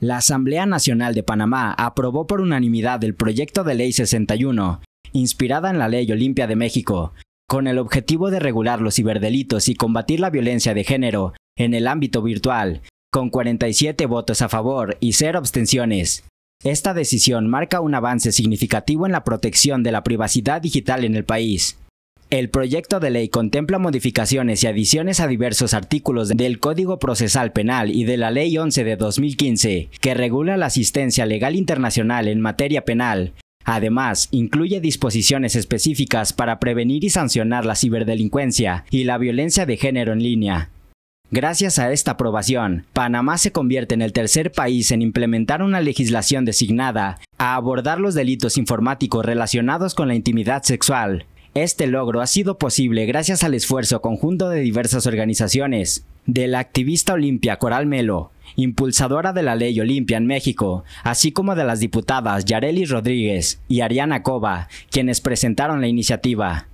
la Asamblea Nacional de Panamá aprobó por unanimidad el proyecto de Ley 61, inspirada en la Ley Olimpia de México, con el objetivo de regular los ciberdelitos y combatir la violencia de género en el ámbito virtual, con 47 votos a favor y 0 abstenciones. Esta decisión marca un avance significativo en la protección de la privacidad digital en el país. El proyecto de ley contempla modificaciones y adiciones a diversos artículos del Código Procesal Penal y de la Ley 11 de 2015, que regula la asistencia legal internacional en materia penal. Además, incluye disposiciones específicas para prevenir y sancionar la ciberdelincuencia y la violencia de género en línea. Gracias a esta aprobación, Panamá se convierte en el tercer país en implementar una legislación designada a abordar los delitos informáticos relacionados con la intimidad sexual, este logro ha sido posible gracias al esfuerzo conjunto de diversas organizaciones, de la activista Olimpia Coral Melo, impulsadora de la ley Olimpia en México, así como de las diputadas Yareli Rodríguez y Ariana Cova, quienes presentaron la iniciativa.